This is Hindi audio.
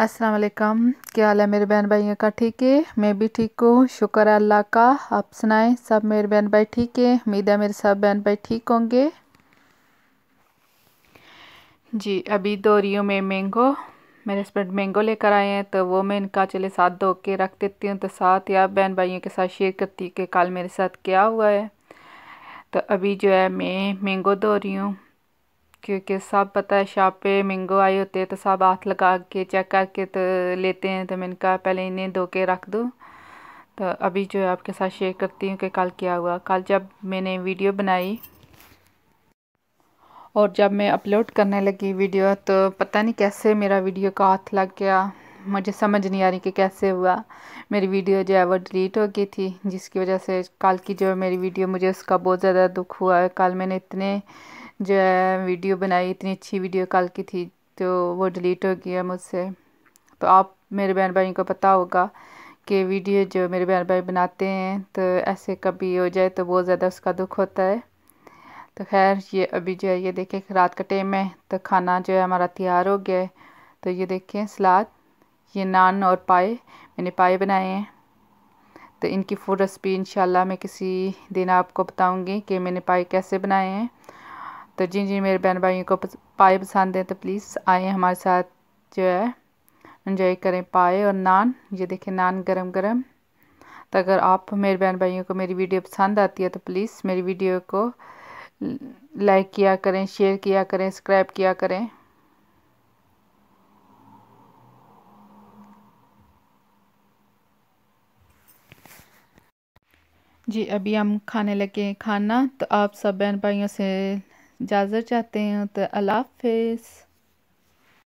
अस्सलाम वालेकुम क्या हाल है मेरे बहन भाइयों का ठीक है मैं भी ठीक हूँ शुक्र है अल्लाह का आप सुनाएं सब मेरे बहन भाई ठीक है उम्मीद है मेरे सब बहन भाई ठीक होंगे जी अभी दो रही हूँ मैं मैंगो मेरे हस्बैंड मैंगो लेकर आए हैं तो वो मैं इनका चले साथ धो के रख देती हूँ तो साथ या बहन भाइयों के साथ शेयर करती हूँ कि कल मेरे साथ क्या हुआ है तो अभी जो है मैं मैंगो धो रही हूँ क्योंकि सब पता है शॉप पे मिंगो आए होते हैं तो सब हाथ लगा के चेक करके तो लेते हैं तो मैंने कहा पहले इन्हें धो के रख दूँ तो अभी जो है आपके साथ शेयर करती हूँ कि कल क्या हुआ कल जब मैंने वीडियो बनाई और जब मैं अपलोड करने लगी वीडियो तो पता नहीं कैसे मेरा वीडियो का हाथ लग गया मुझे समझ नहीं आ रही कि कैसे हुआ मेरी वीडियो जो है वो डिलीट हो गई थी जिसकी वजह से कल की जो मेरी वीडियो मुझे उसका बहुत ज़्यादा दुख हुआ है कल मैंने इतने जो है वीडियो बनाई इतनी अच्छी वीडियो कल की थी तो वो डिलीट हो गया मुझसे तो आप मेरे बहन भाई को पता होगा कि वीडियो जो मेरे बहन भाई बनाते हैं तो ऐसे कभी हो जाए तो बहुत ज़्यादा उसका दुख होता है तो खैर ये अभी जो है ये देखें रात का टाइम है तो खाना जो है हमारा तैयार हो गया है तो ये देखें सलाद ये नान और पाए मैंने पाए बनाए हैं तो इनकी फूड रेसिपी इन मैं किसी दिन आपको बताऊंगी कि मैंने पाए कैसे बनाए हैं तो जिन जिन मेरे बहन भाइयों को पाए पसंद हैं तो प्लीज़ आए हमारे साथ जो है इन्जॉय करें पाए और नान ये देखें नान गरम गरम तो अगर आप मेरे बहन भाइयों को मेरी वीडियो पसंद आती है तो प्लीज़ मेरी वीडियो को लाइक किया करें शेयर किया करें सब्सक्राइब किया करें जी अभी हम खाने लगे हैं खाना तो आप सब बहन भाइयों से इजाज़त चाहते हैं तो अल्लाह हाफिज़